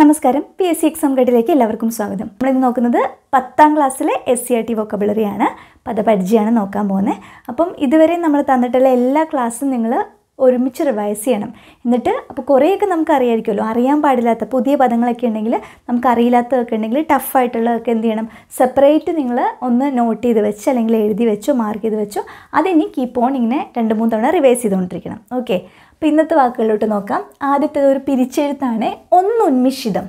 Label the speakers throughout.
Speaker 1: നമസ്കാരം P S C exam ഗൈഡിലേക്ക് എല്ലാവർക്കും സ്വാഗതം നമ്മളിന്ന് നോക്കുന്നത് പത്താം ക്ലാസ്സിലെ S C e R T വൊക്കബിളറിയാണ് പദപരിചയമാണ് നോക്കാൻ പോകുന്നത് അപ്പം ഇതുവരെ നമ്മൾ തന്നിട്ടുള്ള എല്ലാ ക്ലാസ്സും നിങ്ങൾ ഒരുമിച്ച് റിവൈസ് ചെയ്യണം എന്നിട്ട് അപ്പോൾ കുറേയൊക്കെ നമുക്ക് അറിയാമായിരിക്കുമല്ലോ അറിയാൻ പാടില്ലാത്ത പുതിയ പദങ്ങളൊക്കെ ഉണ്ടെങ്കിൽ നമുക്ക് അറിയില്ലാത്തതൊക്കെ ഉണ്ടെങ്കിൽ ടഫായിട്ടുള്ളതൊക്കെ എന്ത് ചെയ്യണം സെപ്പറേറ്റ് നിങ്ങൾ ഒന്ന് നോട്ട് ചെയ്ത് വെച്ച് അല്ലെങ്കിൽ എഴുതി വെച്ചോ മാർക്ക് ചെയ്ത് വെച്ചോ അതിനി കീപ്പ് ഓൺ ഇങ്ങനെ രണ്ട് മൂന്ന് തവണ റിവൈസ് ചെയ്തുകൊണ്ടിരിക്കണം ഓക്കെ അപ്പം ഇന്നത്തെ വാക്കുകളിലോട്ട് നോക്കാം ആദ്യത്തേത് ഒരു പിരിച്ചെഴുത്താണ് ഒന്നുന്മിഷിതം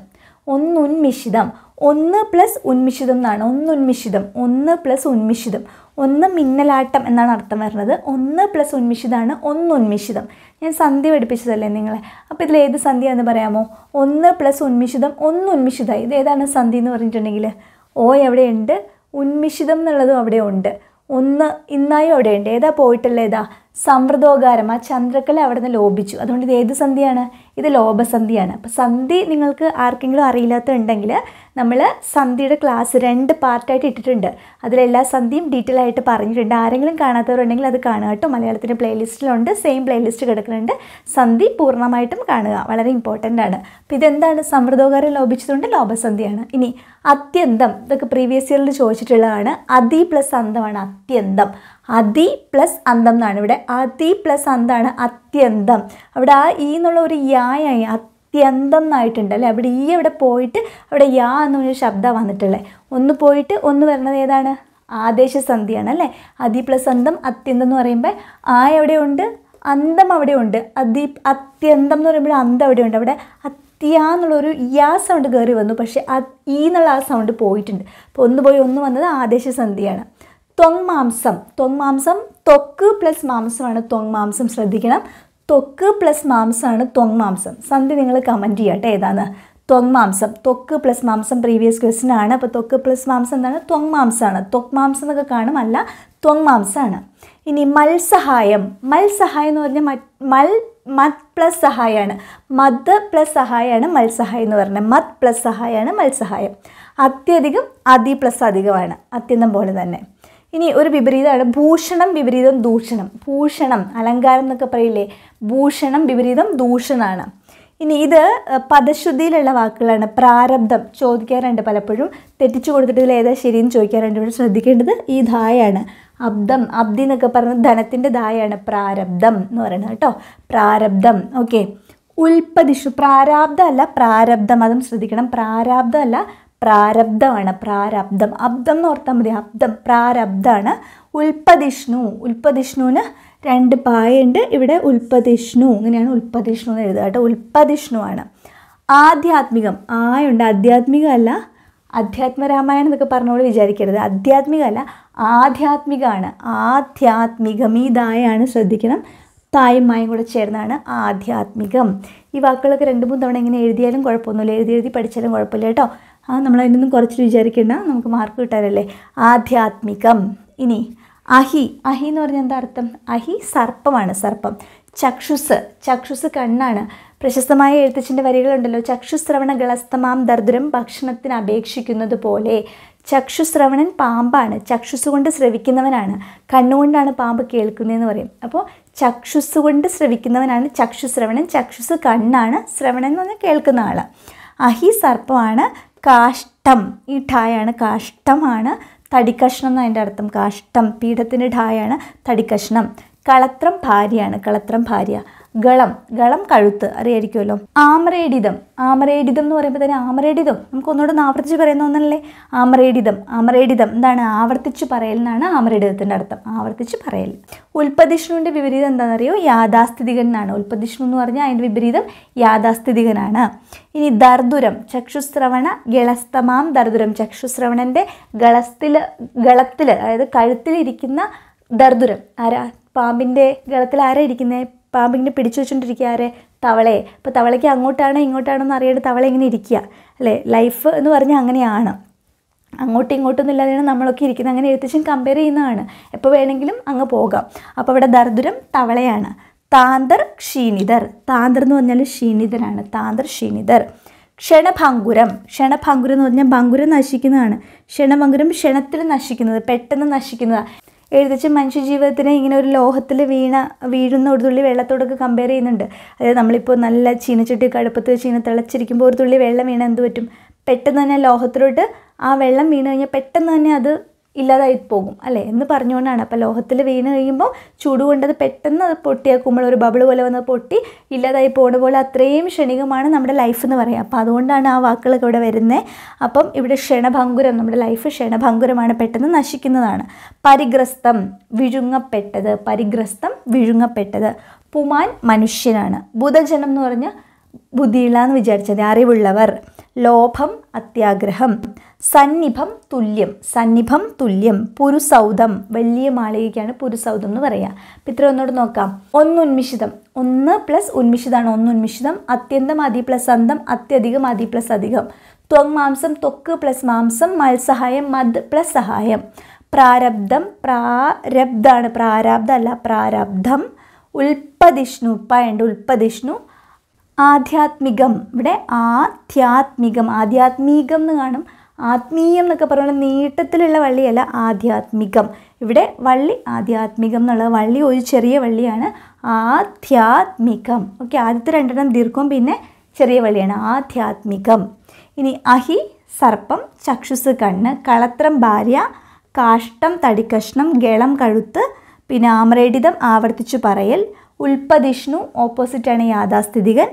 Speaker 1: ഒന്നുന്മിഷിതം ഒന്ന് പ്ലസ് ഉന്മിഷിതം എന്നാണ് ഒന്നുന്മിഷിതം ഒന്ന് പ്ലസ് ഉന്മിഷിതം ഒന്ന് മിന്നലാട്ടം എന്നാണ് അർത്ഥം വരുന്നത് ഒന്ന് പ്ലസ് ഉന്മിഷിതമാണ് ഒന്നുന്മിഷിതം ഞാൻ സന്ധ്യ പഠിപ്പിച്ചതല്ലേ നിങ്ങളെ അപ്പോൾ ഇതിൽ ഏത് സന്ധിയാണെന്ന് പറയാമോ ഒന്ന് പ്ലസ് ഉന്മിഷിതം ഒന്നുന്മിഷിതമായി ഇത് ഏതാണ് സന്ധി എന്ന് പറഞ്ഞിട്ടുണ്ടെങ്കിൽ ഓ എവിടെയുണ്ട് ഉന്മിഷിതം എന്നുള്ളതും അവിടെ ഉണ്ട് ഒന്ന് ഇന്നായും അവിടെയുണ്ട് ഏതാ പോയിട്ടല്ലേ ഏതാ സമൃദ്ധോകാരം ചന്ദ്രക്കല അവിടെ നിന്ന് ലോപിച്ചു അതുകൊണ്ട് ഇത് ഏത് സന്ധിയാണ് ഇത് ലോപസന്ധിയാണ് അപ്പോൾ സന്ധി നിങ്ങൾക്ക് ആർക്കെങ്കിലും അറിയില്ലാത്തതുണ്ടെങ്കിൽ നമ്മൾ സന്ധിയുടെ ക്ലാസ് രണ്ട് പാർട്ടായിട്ട് ഇട്ടിട്ടുണ്ട് അതിലെല്ലാ സന്ധിയും ഡീറ്റെയിൽ ആയിട്ട് പറഞ്ഞിട്ടുണ്ട് ആരെങ്കിലും കാണാത്തവരുണ്ടെങ്കിൽ അത് കാണുക കേട്ടോ മലയാളത്തിൻ്റെ പ്ലേലിസ്റ്റിലുണ്ട് സെയിം പ്ലേലിസ്റ്റ് കിടക്കുന്നുണ്ട് സന്ധി പൂർണ്ണമായിട്ടും കാണുക വളരെ ഇമ്പോർട്ടൻ്റ് ആണ് അപ്പോൾ ഇതെന്താണ് സമൃദ്ധോകാരം ലോപിച്ചതുകൊണ്ട് ലോപസന്ധിയാണ് ഇനി അത്യന്തം ഇതൊക്കെ പ്രീവിയസ് ഇയറിൽ ചോദിച്ചിട്ടുള്ളതാണ് അതി പ്ലസ് അന്തമാണ് അത്യന്തം അതി പ്ലസ് അന്തം എന്നാണ് ഇവിടെ അതി പ്ലസ് അന്താണ് അത്യന്തം അവിടെ ആ ഈ എന്നുള്ള ഒരു യായായി അത്യന്തം എന്നായിട്ടുണ്ട് അല്ലേ അവിടെ ഈ അവിടെ പോയിട്ട് അവിടെ യാ എന്ന് പറഞ്ഞൊരു ശബ്ദമാണ് വന്നിട്ടുള്ളത് ഒന്ന് പോയിട്ട് ഒന്ന് വരണത് ഏതാണ് ആദേശസന്ധിയാണ് അല്ലേ അതി പ്ലസ് അന്തം അത്യന്തം എന്ന് പറയുമ്പോൾ ആ എവിടെയുണ്ട് അന്തം അവിടെയുണ്ട് അതി അത്യന്തം എന്ന് പറയുമ്പോൾ അന്തം അവിടെയുണ്ട് അവിടെ അത്യ എന്നുള്ളൊരു യാ സൗണ്ട് കയറി വന്നു പക്ഷേ ഈ എന്നുള്ള ആ സൗണ്ട് പോയിട്ടുണ്ട് അപ്പോൾ ഒന്ന് പോയി ഒന്ന് വന്നത് ആദേശസന്ധിയാണ് ത്വങ്മാംസം ത്വങ്മാംസം ത്വക്ക് പ്ലസ് മാംസമാണ് ത്വങ്മാംസം ശ്രദ്ധിക്കണം ത്വക്ക് പ്ലസ് മാംസമാണ് ത്വങ്മാംസം സന്ധി നിങ്ങൾ കമൻറ്റ് ചെയ്യട്ടെ ഏതാണ് ത്വങ്മാംസം ത്വക്ക് പ്ലസ് മാംസം പ്രീവിയസ് ക്വസ്റ്റൻ ആണ് അപ്പോൾ ത്വക്ക് പ്ലസ് മാംസം എന്താണ് ത്വങ്മാംസമാണ് ത്വക്മാംസം എന്നൊക്കെ കാണും അല്ല ത്വങ്മാംസമാണ് ഇനി മത്സഹായം മത്സഹായം എന്ന് പറഞ്ഞാൽ മൽ മത് പ്ലസ് സഹായമാണ് മത് പ്ലസ് സഹായമാണ് മത്സഹായം എന്ന് പറഞ്ഞത് മത് പ്ലസ് സഹായമാണ് മത്സഹായം അത്യധികം അതി പ്ലസ് അധികമാണ് അത്യന്തം പോലെ തന്നെ ഇനി ഒരു വിപരീതമാണ് ഭൂഷണം വിപരീതം ദൂഷണം ഭൂഷണം അലങ്കാരം എന്നൊക്കെ പറയില്ലേ ഭൂഷണം വിപരീതം ദൂഷണമാണ് ഇനി ഇത് പദശുദ്ധിയിലുള്ള വാക്കുകളാണ് പ്രാരബ്ധം ചോദിക്കാറുണ്ട് പലപ്പോഴും തെറ്റിച്ചു കൊടുത്തിട്ട് ഇതിൽ ഏതാ ശരിയെന്ന് ചോദിക്കാറുണ്ട് ഇവിടെ ശ്രദ്ധിക്കേണ്ടത് ഈ ധായാണ് അബ്ദം അബ്ദി എന്നൊക്കെ പറഞ്ഞ ധനത്തിൻ്റെ ധായാണ് പ്രാരബ്ധം എന്ന് പറയുന്നത് കേട്ടോ പ്രാരബ്ധം ഓക്കെ ഉൽപ്പതിഷു അല്ല പ്രാരബ്ധം അതും ശ്രദ്ധിക്കണം അല്ല പ്രാരബ്ധമാണ് പ്രാരബ്ധം അബ്ദം എന്ന് ഓർത്താൽ മതി അബ്ദം പ്രാരബ്ധമാണ് ഉൽപ്പതിഷ്ണു ഉൽപ്പതിഷ്ണുവിന് രണ്ട് പായുണ്ട് ഇവിടെ ഉൽപ്പതിഷ്ണു ഇങ്ങനെയാണ് ഉൽപ്പതിഷ്ണു എന്ന് എഴുതുക കേട്ടോ ഉൽപ്പതിഷ്ണുവാണ് ആധ്യാത്മികം ആയുണ്ട് ആധ്യാത്മികമല്ല അധ്യാത്മരാമായണം എന്നൊക്കെ പറഞ്ഞോട് വിചാരിക്കരുത് അധ്യാത്മികമല്ല ആധ്യാത്മികമാണ് ആധ്യാത്മികം ഈ ശ്രദ്ധിക്കണം തായും മായും കൂടെ ചേർന്നാണ് ആധ്യാത്മികം ഈ വാക്കുകളൊക്കെ രണ്ട് മൂന്ന് തവണ ഇങ്ങനെ എഴുതിയാലും കുഴപ്പമൊന്നുമില്ല എഴുതി എഴുതി പഠിച്ചാലും കുഴപ്പമില്ല കേട്ടോ അത് നമ്മൾ അതിനൊന്നും കുറച്ചിട്ട് വിചാരിക്കേണ്ട നമുക്ക് മാർക്ക് കിട്ടാനല്ലേ ആധ്യാത്മികം ഇനി അഹി അഹി എന്ന് പറഞ്ഞാൽ എന്താ അർത്ഥം അഹി സർപ്പമാണ് സർപ്പം ചക്ഷുസ് ചക്ഷുസ് കണ്ണാണ് പ്രശസ്തമായ എഴുത്തച്ഛൻ്റെ വരികളുണ്ടല്ലോ ചക്ഷുശ്രവണ ഗളസ്തമാം ദർദ്രം ഭക്ഷണത്തിന് അപേക്ഷിക്കുന്നത് പോലെ ചക്ഷുശ്രവണൻ പാമ്പാണ് ചക്ഷുസ് കൊണ്ട് ശ്രവിക്കുന്നവനാണ് കണ്ണുകൊണ്ടാണ് പാമ്പ് കേൾക്കുന്നതെന്ന് പറയും അപ്പോൾ ചക്ഷുസ് കൊണ്ട് ശ്രവിക്കുന്നവനാണ് ചക്ഷുശ്രവണൻ ചക്ഷുസ് കണ്ണാണ് ശ്രവണൻ എന്ന് പറഞ്ഞാൽ കേൾക്കുന്ന ആൾ അഹി സർപ്പമാണ് കാഷ്ടം ഈ ഠായാണ് കാഷ്ടമാണ് തടിക്കഷ്ണം എന്ന് അതിൻ്റെ അർത്ഥം കാഷ്ടം പീഠത്തിൻ്റെ ഠായാണ് തടിക്കഷ്ണം കളത്രം ഭാര്യയാണ് കളത്രം ഭാര്യ ഗളം ഗളം കഴുത്ത് അറിയായിരിക്കുമല്ലോ ആമരേഡിതം ആമരേഡിതം എന്ന് പറയുമ്പോൾ തന്നെ ആമരേഡിതം നമുക്ക് ഒന്നുകൂടെ ആവർത്തിച്ച് പറയുന്ന ഒന്നല്ലേ ആമരേഡിതം ആമരേഡിതം എന്താണ് ആവർത്തിച്ച് പറയൽ എന്നാണ് ആമരേഡിതത്തിൻ്റെ അർത്ഥം ആവർത്തിച്ച് പറയൽ ഉൽപ്പതിഷ്ണുവിൻ്റെ വിപരീതം എന്താണെന്നറിയോ യാഥാസ്ഥിതികൻ എന്നാണ് ഉൽപ്പതിഷ്ണു എന്ന് പറഞ്ഞാൽ അതിൻ്റെ വിപരീതം യാഥാസ്ഥിതികനാണ് ഇനി ദർദുരം ചക്ഷുശ്രവണ ഗളസ്തമാം ദർദുരം ചക്ഷുശ്രവണൻ്റെ ഗളത്തിൽ ഗളത്തിൽ അതായത് കഴുത്തിലിരിക്കുന്ന ദർദുരം ആരാ പാമ്പിൻ്റെ ഗളത്തിൽ ആരാ ഇരിക്കുന്നത് പാമ്പിങ്ങനെ പിടിച്ചു വെച്ചുകൊണ്ടിരിക്കുക ആരെ തവളയെ അപ്പോൾ തവളയ്ക്ക് അങ്ങോട്ടാണോ ഇങ്ങോട്ടാണോ എന്ന് അറിയാണ്ട് തവള ഇങ്ങനെ ഇരിക്കുക അല്ലേ ലൈഫ് എന്ന് പറഞ്ഞാൽ അങ്ങനെയാണ് അങ്ങോട്ടും ഇങ്ങോട്ടും ഇല്ലാതെയാണ് നമ്മളൊക്കെ ഇരിക്കുന്നത് അങ്ങനെ എഴുത്തച്ഛൻ കമ്പയർ ചെയ്യുന്നതാണ് എപ്പോൾ വേണമെങ്കിലും അങ്ങ് പോകാം അപ്പോൾ ഇവിടെ ദർദുരം തവളയാണ് താന്തർ ക്ഷീണിതർ താന്തർ എന്ന് പറഞ്ഞാൽ ക്ഷീണിതരാണ് താന്തർ ക്ഷീണിതർ ക്ഷണഭങ്കുരം ക്ഷണഭങ്കുരം എന്ന് പറഞ്ഞാൽ ഭങ്കുരം നശിക്കുന്നതാണ് ക്ഷണഭങ്കുരം ക്ഷണത്തിൽ നശിക്കുന്നത് പെട്ടെന്ന് നശിക്കുന്നതാണ് എഴുതിച്ച് മനുഷ്യജീവിതത്തിനെ ഇങ്ങനെ ഒരു ലോഹത്തിൽ വീണ വീഴുന്ന ഒരു തുള്ളി വെള്ളത്തോടൊക്കെ കമ്പയർ ചെയ്യുന്നുണ്ട് അതായത് നമ്മളിപ്പോൾ നല്ല ചീനച്ചട്ടി കടുപ്പത്ത് വെച്ച് ഇങ്ങനെ തിളച്ചിരിക്കുമ്പോൾ ഒരു തുള്ളി വെള്ളം വീണാൽ എന്ത് പറ്റും പെട്ടെന്ന് തന്നെ ലോഹത്തിലോട്ട് ആ വെള്ളം വീണ് കഴിഞ്ഞാൽ പെട്ടെന്ന് തന്നെ അത് ഇല്ലാതായി പോകും അല്ലേ എന്ന് പറഞ്ഞുകൊണ്ടാണ് അപ്പോൾ ലോഹത്തിൽ വീണ് കഴിയുമ്പോൾ കൊണ്ടത് പെട്ടെന്ന് അത് പൊട്ടിയാക്കുമ്പോൾ ഒരു ബബിൾ പോലെ വന്ന് പൊട്ടി ഇല്ലാതായി പോകുന്ന പോലെ അത്രയും ക്ഷണികമാണ് നമ്മുടെ ലൈഫ് എന്ന് പറയുക അപ്പോൾ അതുകൊണ്ടാണ് ആ വാക്കുകളൊക്കെ ഇവിടെ വരുന്നത് അപ്പം ഇവിടെ ക്ഷണഭങ്കുരം നമ്മുടെ ലൈഫ് ക്ഷണഭങ്കുരമാണ് പെട്ടെന്ന് നശിക്കുന്നതാണ് പരിഗ്രസ്തം വിഴുങ്ങപ്പെട്ടത് പരിഗ്രസ്തം വിഴുങ്ങപ്പെട്ടത് പുമാൻ മനുഷ്യനാണ് ബുധജനം എന്ന് പറഞ്ഞാൽ ബുദ്ധിയില്ല എന്ന് വിചാരിച്ചത് അറിവുള്ളവർ ലോഭം അത്യാഗ്രഹം സന്നിഭം തുല്യം സന്നിഭം തുല്യം പുരുസൗധം വലിയ മാളികയ്ക്കാണ് പുരുസൗധം എന്ന് പറയുക അപ്പം ഇത്ര ഒന്നുകൂടെ നോക്കാം ഉന്മിഷിതം ഒന്ന് പ്ലസ് ഉന്മിഷിതമാണ് ഉന്മിഷിതം അത്യന്തം അതി പ്ലസ് അന്തം അത്യധികം അതി പ്ലസ് അധികം ത്വങ് മാംസം ത്വക്ക് പ്ലസ് മാംസം മത്സഹായം മദ് പ്ലസ് സഹായം പ്രാരബ്ധം പ്രാരബ്ധാണ് അല്ല പ്രാരബ്ധം ഉൽപ്പതിഷ്ണു പ ഉൽപ്പതിഷ്ണു ആധ്യാത്മികം ഇവിടെ ആധ്യാത്മികം ആധ്യാത്മികം എന്ന് കാണും ആത്മീയം എന്നൊക്കെ പറയുന്നത് നീട്ടത്തിലുള്ള വള്ളിയല്ല ആധ്യാത്മികം ഇവിടെ വള്ളി ആധ്യാത്മികം എന്നുള്ളത് വള്ളി ഒരു ചെറിയ വള്ളിയാണ് ആധ്യാത്മികം ഓക്കെ ആദ്യത്തെ രണ്ടെണ്ണം ദീർഘവും പിന്നെ ചെറിയ വള്ളിയാണ് ആധ്യാത്മികം ഇനി അഹി സർപ്പം ചക്ഷുസ് കണ്ണ് കളത്രം ഭാര്യ കാഷ്ടം തടിക്കഷ്ണം ഗളം കഴുത്ത് പിന്നെ ആമ്രേടിതം ആവർത്തിച്ചു പറയൽ ഉൽപ്പതിഷ്ണു ഓപ്പോസിറ്റാണ് യാഥാസ്ഥിതികൻ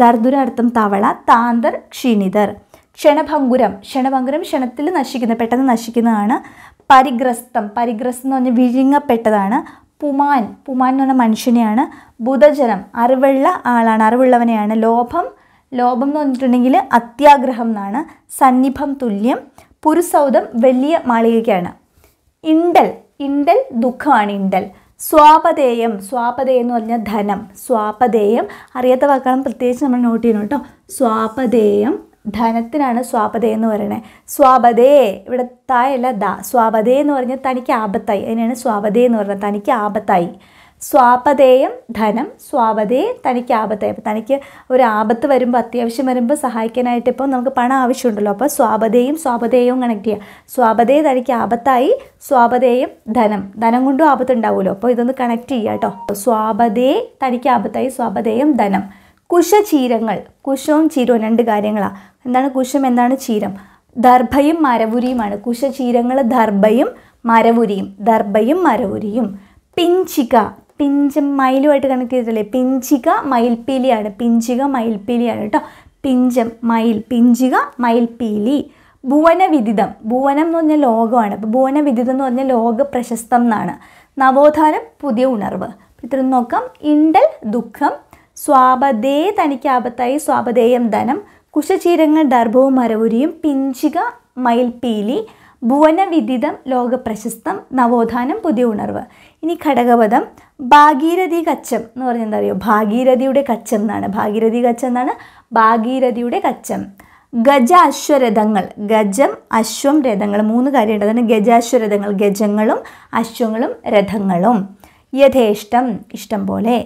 Speaker 1: ദർദുരാർത്ഥം തവള താന്തർ ക്ഷീണിതർ ക്ഷണഭങ്കുരം ക്ഷണഭങ്കുരം ക്ഷണത്തിൽ നശിക്കുന്ന പെട്ടെന്ന് നശിക്കുന്നതാണ് പരിഗ്രസ്തം പരിഗ്രസ്തം എന്ന് പറഞ്ഞാൽ വിഴുങ്ങപ്പെട്ടതാണ് പുമാൻ പുമാൻ എന്ന് പറഞ്ഞ മനുഷ്യനെയാണ് ബുധജനം അറിവുള്ള ആളാണ് അറിവുള്ളവനെയാണ് ലോഭം ലോഭം എന്ന് പറഞ്ഞിട്ടുണ്ടെങ്കിൽ അത്യാഗ്രഹം എന്നാണ് സന്നിഭം തുല്യം പുരുസൗദം വലിയ മാളികയ്ക്കാണ് ഇണ്ടൽ ഇണ്ടൽ ദുഃഖമാണ് ഇണ്ടൽ സ്വാപതേയം സ്വാപതേയം എന്ന് പറഞ്ഞാൽ ധനം സ്വാപതേയം അറിയാത്ത വാക്കാണ് പ്രത്യേകിച്ച് നമ്മൾ നോട്ട് ചെയ്യണം കേട്ടോ സ്വാപതേയം ധനത്തിനാണ് സ്വാപതേ എന്ന് പറയുന്നത് സ്വാപതേ ഇവിടെ തായല്ല ദ സ്വാപതേ എന്ന് പറഞ്ഞാൽ തനിക്ക് ആപത്തായി അതിനാണ് സ്വാപതേ എന്ന് പറയുന്നത് തനിക്ക് ആപത്തായി സ്വാപതേയം ധനം സ്വാപതേ തനിക്ക് ആപത്തേ അപ്പോൾ തനിക്ക് ഒരു ആപത്ത് വരുമ്പോൾ അത്യാവശ്യം വരുമ്പോൾ സഹായിക്കാനായിട്ട് ഇപ്പോൾ നമുക്ക് പണം ആവശ്യമുണ്ടല്ലോ അപ്പോൾ സ്വാപതേയും സ്വാപതേയവും കണക്ട് ചെയ്യുക സ്വാപതേ തനിക്ക് ആപത്തായി സ്വാപതേയം ധനം ധനം കൊണ്ടും ആപത്തുണ്ടാവുമല്ലോ അപ്പോൾ ഇതൊന്ന് കണക്ട് ചെയ്യുക കേട്ടോ സ്വാപതേ തനിക്ക് ആപത്തായി സ്വാപതേയം ധനം കുശചീരങ്ങൾ കുശവും ചീരവും രണ്ട് കാര്യങ്ങളാണ് എന്താണ് കുശം എന്താണ് ചീരം ദർഭയും മരവുരിയുമാണ് കുശചീരങ്ങൾ ദർഭയും മരവുരിയും ദർഭയും മരവുരിയും പിഞ്ചിക പിഞ്ചും മയിലുമായിട്ട് കണക്ട് ചെയ്തിട്ടില്ലേ പിഞ്ചിക മയിൽപ്പീലിയാണ് പിഞ്ചിക മയിൽപ്പീലിയാണ് കേട്ടോ പിഞ്ചം മയിൽ പിഞ്ചിക മയിൽപ്പീലി ഭുവനവിദിതം ഭുവനം എന്ന് പറഞ്ഞ ലോകമാണ് അപ്പോൾ ഭുവനവിദിതം എന്ന് പറഞ്ഞ ലോക പ്രശസ്തം എന്നാണ് നവോത്ഥാനം പുതിയ ഉണർവ് ഇത്ര നോക്കാം ഇണ്ടൽ ദുഃഖം സ്വാപതേ തനിക്കാപത്തായി സ്വാപതേയം ധനം കുശചീരങ്ങൾ ദർഭവും മരവുരിയും പിഞ്ചിക മയിൽപ്പീലി ഭുവനവിദിതം ലോകപ്രശസ്തം നവോത്ഥാനം പുതിയ ഉണർവ് ഇനി ഘടകപഥം ഭാഗീരഥി കച്ചം എന്ന് പറഞ്ഞാൽ എന്താ പറയുക ഭാഗീരഥിയുടെ കച്ചം എന്നാണ് ഭാഗീരഥി കച്ചം എന്നാണ് ഭാഗീരഥിയുടെ കച്ചം ഗജ അശ്വരഥങ്ങൾ ഗജം അശ്വം രഥങ്ങൾ മൂന്ന് കാര്യമുണ്ട് അതാണ് ഗജാശ്വരഥങ്ങൾ ഗജങ്ങളും അശ്വങ്ങളും രഥങ്ങളും യഥേഷ്ടം ഇഷ്ടം പോലെ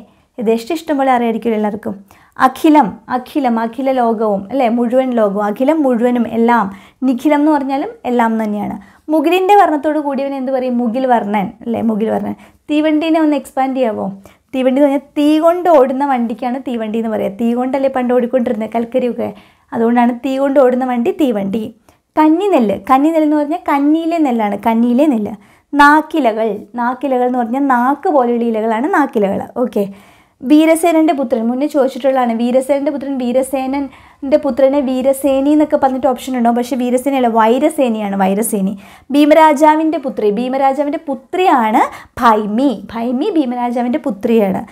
Speaker 1: ഇത് യഥേഷ്ടം ഇഷ്ടംപോലെ അറിയായിരിക്കും എല്ലാവർക്കും അഖിലം അഖിലം അഖില ലോകവും അല്ലേ മുഴുവൻ ലോകവും അഖിലം മുഴുവനും എല്ലാം നിഖിലം എന്ന് പറഞ്ഞാലും എല്ലാം തന്നെയാണ് മുഗിലിൻ്റെ വർണ്ണത്തോട് കൂടിയവൻ എന്ത് പറയും മുഗിൽ വർണ്ണൻ അല്ലേ മുഗിൽ വർണ്ണൻ തീവണ്ടീനെ ഒന്ന് എക്സ്പാൻഡ് ചെയ്യാവോ തീവണ്ടി എന്ന് പറഞ്ഞാൽ തീ കൊണ്ട് ഓടുന്ന വണ്ടിക്കാണ് തീവണ്ടി എന്ന് പറയുക തീ കൊണ്ടല്ലേ പണ്ട് ഓടിക്കൊണ്ടിരുന്നത് കൽക്കരിയൊക്കെ അതുകൊണ്ടാണ് തീ കൊണ്ട് ഓടുന്ന വണ്ടി തീവണ്ടി കന്നി കന്നിനെല്ല് കന്നിനെല്ല് എന്ന് പറഞ്ഞാൽ കന്നിയിലെ നെല്ലാണ് കന്നിയിലെ നെല്ല് നാക്കിലകൾ നാക്കിലകൾ എന്ന് പറഞ്ഞാൽ നാക്ക് പോലെയുള്ള ഇലകളാണ് നാക്കിലകൾ ഓക്കെ വീരസേനൻ്റെ പുത്രൻ മുന്നേ ചോദിച്ചിട്ടുള്ളതാണ് വീരസേനൻ്റെ പുത്രൻ വീരസേനൻ്റെ പുത്രനെ വീരസേനി എന്നൊക്കെ പറഞ്ഞിട്ട് ഓപ്ഷൻ ഉണ്ടോ പക്ഷേ വീരസേനയല്ല വൈരസേനിയാണ് വൈരസേനി ഭീമരാജാവിൻ്റെ പുത്രി ഭീമരാജാവിൻ്റെ പുത്രിയാണ് ഭൈമി ഭൈമി ഭീമരാജാവിൻ്റെ പുത്രിയാണ്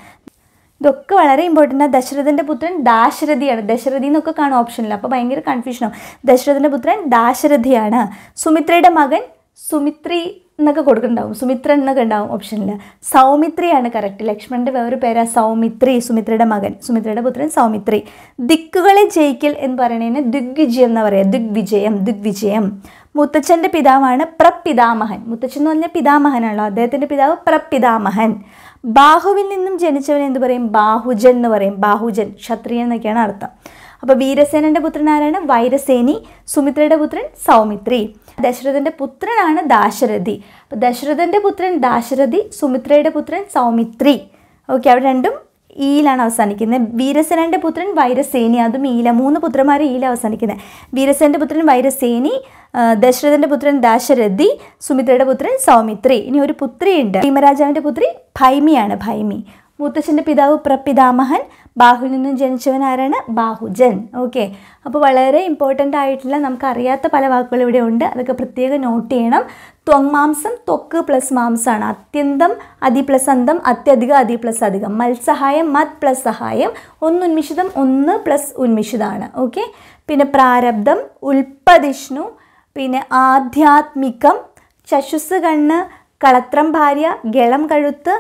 Speaker 1: ഇതൊക്കെ വളരെ ഇമ്പോർട്ടൻ്റ് ആണ് ദശരഥൻ്റെ പുത്രൻ ദാശരഥിയാണ് ദശരഥി എന്നൊക്കെ കാണും ഓപ്ഷനിൽ അപ്പോൾ ഭയങ്കര കൺഫ്യൂഷനാണ് ദശരഥൻ്റെ പുത്രൻ ദാശരഥിയാണ് സുമിത്രയുടെ മകൻ സുമിത്രി എന്നൊക്കെ കൊടുക്കുന്നുണ്ടാവും സുമിത്ര എന്നൊക്കെ ഉണ്ടാവും ഓപ്ഷനിൽ സൗമിത്രിയാണ് കറക്റ്റ് ലക്ഷ്മണൻ്റെ വേറൊരു പേരാ സൗമിത്രി സുമിത്രയുടെ മകൻ സുമിത്രയുടെ പുത്രൻ സൗമിത്രി ദിക്കുകളെ ജയിക്കൽ എന്ന് പറയുന്നതിന് ദിഗ്വിജയം എന്ന് പറയുക ദിഗ്വിജയം ദിഗ്വിജയം മുത്തച്ഛൻ്റെ പിതാവാണ് പ്രപിതാമഹൻ മുത്തച്ഛൻ എന്ന് പറഞ്ഞാൽ പിതാമഹനാണല്ലോ അദ്ദേഹത്തിൻ്റെ പിതാവ് പ്രപിതാമഹൻ ബാഹുവിൽ നിന്നും ജനിച്ചവൻ എന്ത് പറയും ബാഹുജൻ എന്ന് പറയും ബാഹുജൻ ക്ഷത്രിയൻ എന്നൊക്കെയാണ് അർത്ഥം അപ്പോൾ വീരസേനന്റെ പുത്രൻ ആരാണ് വൈരസേനി സുമിത്രയുടെ പുത്രൻ സൗമിത്രി ദശരഥന്റെ പുത്രനാണ് ദാശരഥി അപ്പോൾ ദശരഥന്റെ പുത്രൻ ദാശരഥി സുമിത്രയുടെ പുത്രൻ സൗമിത്രി ഓക്കെ അവിടെ രണ്ടും ഈയിലാണ് അവസാനിക്കുന്നത് വീരസേനന്റെ പുത്രൻ വൈരസേനി അതും ഈല മൂന്ന് പുത്രന്മാരെ ഈല അവസാനിക്കുന്നത് വീരസേന്റെ പുത്രൻ വൈരസേനി ദശരഥന്റെ പുത്രൻ ദാശരഥി സുമിത്രയുടെ പുത്രൻ സൗമിത്രി ഇനി ഒരു പുത്രിയുണ്ട് ഭീമരാജാവിന്റെ പുത്രി ഭൈമിയാണ് ഭൈമി മുത്തച്ഛൻ്റെ പിതാവ് പ്രപിതാമഹൻ ബാഹുവിൽ നിന്നും ജനിച്ചവൻ ആരാണ് ബാഹുജൻ ഓക്കെ അപ്പോൾ വളരെ ഇമ്പോർട്ടൻ്റ് ആയിട്ടുള്ള നമുക്കറിയാത്ത പല വാക്കുകൾ ഇവിടെ ഉണ്ട് അതൊക്കെ പ്രത്യേകം നോട്ട് ചെയ്യണം മാംസം ത്വക്ക് പ്ലസ് മാംസമാണ് അത്യന്തം അതി പ്ലസ് അന്തം അത്യധികം അതി പ്ലസ് അധികം മത്സഹായം മത് പ്ലസ് സഹായം ഒന്ന് ഉന്മിഷിതം ഒന്ന് പ്ലസ് ഉന്മിഷിതമാണ് ഓക്കെ പിന്നെ പ്രാരബ്ധം ഉൽപ്പതിഷ്ണു പിന്നെ ആധ്യാത്മികം ചശുസ് കണ്ണ് കളത്രം ഭാര്യ ഗളം കഴുത്ത്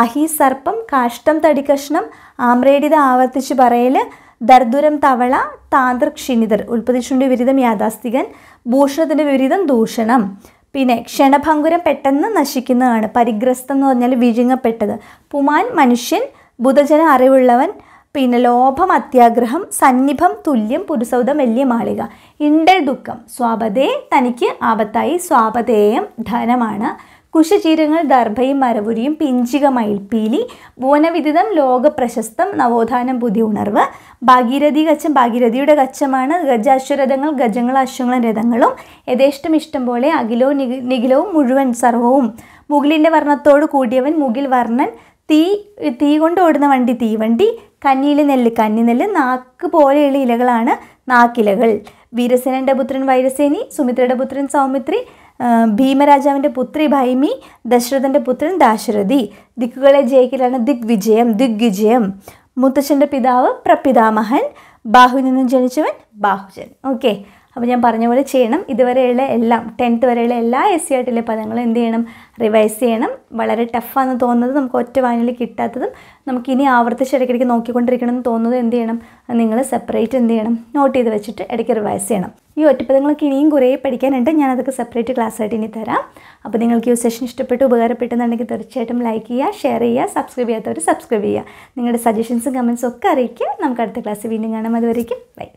Speaker 1: അഹി സർപ്പം കാഷ്ടം തടികഷ്ണം ആമ്രേഡിത ആവർത്തിച്ച് പറയൽ ദർദുരം തവള താന്ത്ര ക്ഷിണിതർ ഉൽപ്പതിച്ചുണ്ട് വിപരീതം യാഥാസ്ഥികൻ ഭൂഷണത്തിൻ്റെ വിപരീതം ദൂഷണം പിന്നെ ക്ഷണഭങ്കുരം പെട്ടെന്ന് നശിക്കുന്നതാണ് പരിഗ്രസ്തം എന്ന് പറഞ്ഞാൽ വിഴുങ്ങപ്പെട്ടത് പുമാൻ മനുഷ്യൻ ബുധജന അറിവുള്ളവൻ പിന്നെ ലോഭം അത്യാഗ്രഹം സന്നിഭം തുല്യം പുരുസൗദം വലിയ മാളിക ഇണ്ടൽ ദുഃഖം സ്വാപതേ തനിക്ക് ആപത്തായി സ്വാപതേയം ധനമാണ് കുശചീരങ്ങൾ ദർഭയും മരവുരിയും പിഞ്ചിക മയിൽപ്പീലി ഭുവനവിദിതം ലോക പ്രശസ്തം നവോത്ഥാനം പുതി ഉണർവ് ഭാഗീരഥി കച്ചം ഭാഗീരഥിയുടെ കച്ചമാണ് ഗജാശ്വരഥങ്ങൾ ഗജങ്ങൾ അശ്വങ്ങളും രഥങ്ങളും യഥേഷ്ടം ഇഷ്ടം പോലെ അഖിലോ നിഖിലവും മുഴുവൻ സർവവും മുകിലിൻ്റെ വർണ്ണത്തോട് കൂടിയവൻ മുകിൽ വർണ്ണൻ തീ തീ കൊണ്ട് ഓടുന്ന വണ്ടി തീവണ്ടി കന്നിയിൽ നെല്ല് നെല്ല് നാക്ക് പോലെയുള്ള ഇലകളാണ് നാക്കിലകൾ വീരസേനൻ്റെ പുത്രൻ വൈരസേനി സുമിത്രയുടെ പുത്രൻ സൗമിത്രി ഭീമരാജാവിൻ്റെ പുത്രി ഭൈമി ദശരഥൻ്റെ പുത്രൻ ദാശരഥി ദിക്കുകളെ ജയിക്കലാണ് ദിഗ്വിജയം ദിഗ്വിജയം മുത്തച്ഛൻ്റെ പിതാവ് പ്രപിതാമഹൻ ബാഹുവിൽ നിന്നും ജനിച്ചവൻ ബാഹുജൻ ഓക്കെ അപ്പോൾ ഞാൻ പറഞ്ഞ പോലെ ചെയ്യണം ഇതുവരെയുള്ള എല്ലാം ടെൻത്ത് വരെയുള്ള എല്ലാ എസ് സി ആയിട്ടുള്ള പദങ്ങളും എന്ത് ചെയ്യണം റിവൈസ് ചെയ്യണം വളരെ ടഫാണെന്ന് തോന്നുന്നത് നമുക്ക് ഒറ്റ വായനയിൽ കിട്ടാത്തതും നമുക്ക് ഇനി ആവർത്തിച്ച് ഇടയ്ക്കിടയ്ക്ക് നോക്കിക്കൊണ്ടിരിക്കണം എന്ന് തോന്നുന്നത് എന്ത് ചെയ്യണം നിങ്ങൾ സെപ്പറേറ്റ് എന്ത് ചെയ്യണം നോട്ട് ചെയ്ത് വെച്ചിട്ട് ഇടയ്ക്ക് റിവൈസ് ചെയ്യണം ഈ ഒറ്റപ്പദങ്ങളൊക്കെ ഇനിയും കുറേ പഠിക്കാനുണ്ട് ഞാനതൊക്കെ സെപ്പറേറ്റ് ക്ലാസ് ആയിട്ട് ഇനി തരാം അപ്പോൾ നിങ്ങൾക്ക് ഈ സെഷൻ ഇഷ്ടപ്പെട്ട് ഉപകാരപ്പെട്ടെന്നുണ്ടെങ്കിൽ തീർച്ചയായിട്ടും ലൈക്ക് ചെയ്യുക ഷെയർ ചെയ്യുക സബ്സ്ക്രൈബ് ചെയ്യാത്തവർ സബ്സ്ക്രൈബ് ചെയ്യുക നിങ്ങളുടെ സജഷൻസും കമൻസും ഒക്കെ അറിയിക്കുക നമുക്ക് അടുത്ത ക്ലാസ്സിൽ വീണ്ടും കാണാം അതുവരേക്കും ബൈ